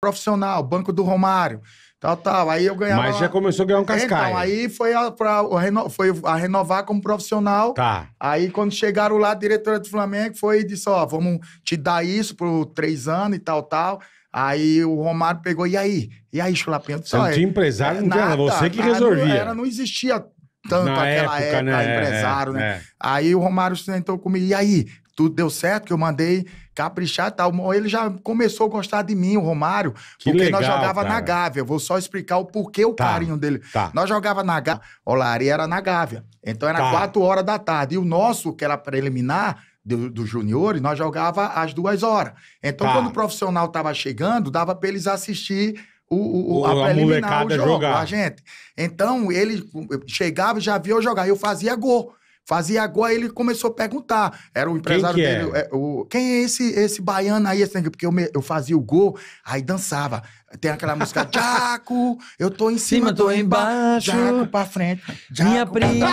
profissional, Banco do Romário, tal, tal. Aí eu ganhava. Mas já começou a ganhar um cascaio. É, então, aí foi a, pra, reno... foi a renovar como profissional. Tá. Aí quando chegaram lá, a diretora do Flamengo foi e disse: Ó, vamos te dar isso por três anos e tal, tal. Aí o Romário pegou, e aí? E aí, Chulapinha? Você não tinha é, empresário, não é tinha você que resolvia. Era, não existia tanto Na aquela época, época né? empresário, né? É. Aí o Romário sentou comigo, e aí? tudo deu certo, que eu mandei caprichar e tal. Ele já começou a gostar de mim, o Romário, que porque legal, nós jogava cara. na Gávea. vou só explicar o porquê o tá, carinho dele. Tá. Nós jogava na Gávea, o Lari era na Gávea. Então era tá. quatro horas da tarde. E o nosso, que era preliminar, do, do juniores, nós jogava às duas horas. Então, tá. quando o profissional estava chegando, dava para eles assistir o, o, o, a, a preliminar, o jogo, jogar. a gente. Então, ele chegava, já via eu jogar, eu fazia gol. Fazia aí ele começou a perguntar. Era o empresário quem dele. É? é? o, quem é esse, esse baiano aí? porque eu, me, eu fazia o gol, aí dançava. Tem aquela música, Jaco, eu tô em cima, cima tô, tô embaixo. Jaco pra frente. Jaco minha prima,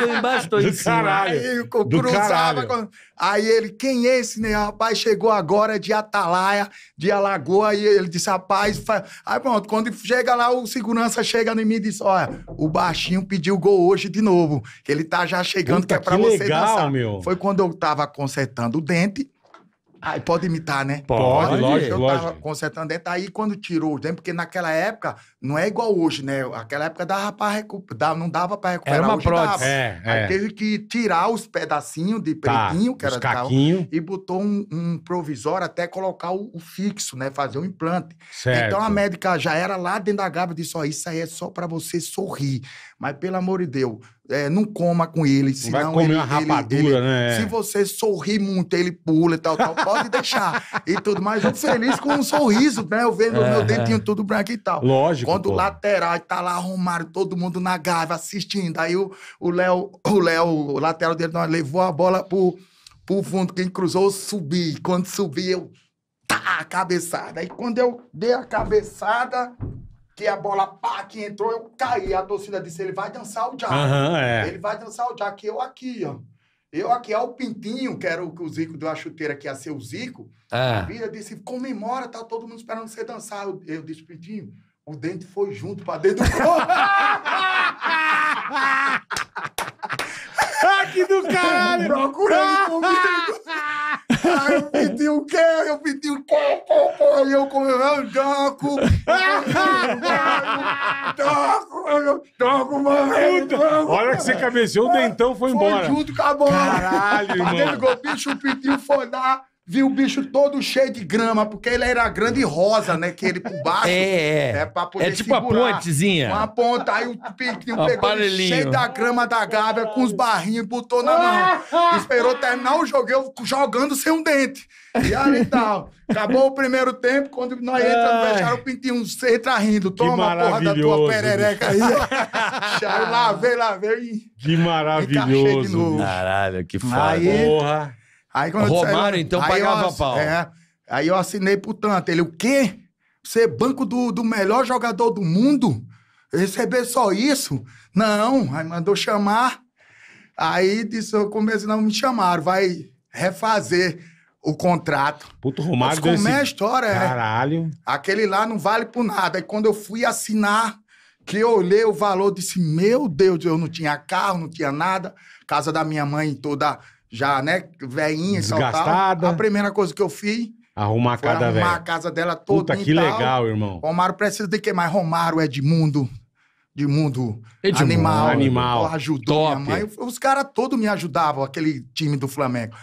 eu tô embaixo, tô em cima. Caralho, aí, eu cruzava. Aí ele, quem é esse, né? Rapaz, chegou agora de Atalaia, de Alagoa, e ele disse, rapaz, faz... aí pronto, quando chega lá, o segurança chega em mim e diz, olha, o baixinho pediu gol hoje de novo, ele tá já chegando, Puta, que é pra que você legal, dançar. Meu. Foi quando eu tava consertando o dente, ah, pode imitar, né? Pode, pode lógico, Eu lógico. tava consertando dentro, aí quando tirou o dente, porque naquela época não é igual hoje, né? Aquela época dava pra recuperar, não dava pra recuperar. Era uma prótese. É, aí é. teve que tirar os pedacinhos de tá, pretinho, tá, que era de carro, e botou um, um, provisório até colocar o, o, fixo, né? Fazer um implante. Certo. Então a médica já era lá dentro da gaba e disse, ó, oh, isso aí é só pra você sorrir. Mas pelo amor de Deus, é, não coma com ele, senão vai comer ele, uma rapadura, ele, ele, né? Se você sorrir muito, ele pula e tal, tal, pode deixar. e tudo mais, eu feliz com um sorriso, né? Eu vendo é, meu dentinho tudo branco e tal. Lógico. Quando pô. o lateral tá lá arrumado, todo mundo na gávea assistindo. Aí o Léo, o Léo, o, lateral dele levou a bola pro, pro fundo. Quem cruzou, eu subi. Quando subi, eu tá, cabeçada. Aí quando eu dei a cabeçada, que a bola pá, que entrou, eu caí. A torcida disse: ele vai dançar o Jack. Uhum, é. Ele vai dançar o Jack. Eu aqui, ó. Eu aqui, é o Pintinho, que era o, o Zico do a chuteira, que ia ser o Zico, ah. a vida disse: comemora, tá todo mundo esperando você dançar. Eu, eu disse: Pintinho, o dente foi junto pra dentro do corpo. aqui do caralho! Procurando como Aí eu comemorando, Doco! Doco! Doco, mano! Olha que você cabeceou, o dentão foi embora. Foi junto com a bola. Caralho, tá irmão. Dentro do golpinho, chupitinho, fonar. Vi o bicho todo cheio de grama, porque ele era grande e rosa, né? Que ele por baixo. É, é. É, pra poder é tipo segurar. a pontezinha. Uma ponta. Aí o Piquinho um pegou cheio da grama da Gávea, com os barrinhos, botou na mão. Esperou terminar o jogo, eu jogando sem um dente. E aí tal. Acabou o primeiro tempo, quando nós entramos, fecharam o pintinho, entra rindo. Toma a porra da tua perereca aí. Lá veio, lá veio. Que maravilhoso. Caralho, que foda. Aí, porra. Aí quando Romário, eu disse, então, aí pagava eu, pau. É, aí eu assinei por tanto. Ele, o quê? Ser é banco do, do melhor jogador do mundo? Receber só isso? Não. Aí mandou chamar. Aí disse, eu comecei, não, me chamaram. Vai refazer o contrato. Puto Romário Mas como é a história, é. Caralho. Aquele lá não vale por nada. E quando eu fui assinar, que eu olhei o valor, disse, meu Deus, eu não tinha carro, não tinha nada. Casa da minha mãe toda já, né, veinha Desgastada. Tal. A primeira coisa que eu fiz Arrumar a casa arrumar a casa dela toda. Puta, que tal. legal, irmão. Romário precisa de que mais? Romário, é Edmundo. Edmundo, é Edmundo animal. Né? Animal. Ajudou Top. minha mãe. Os caras todos me ajudavam, aquele time do Flamengo.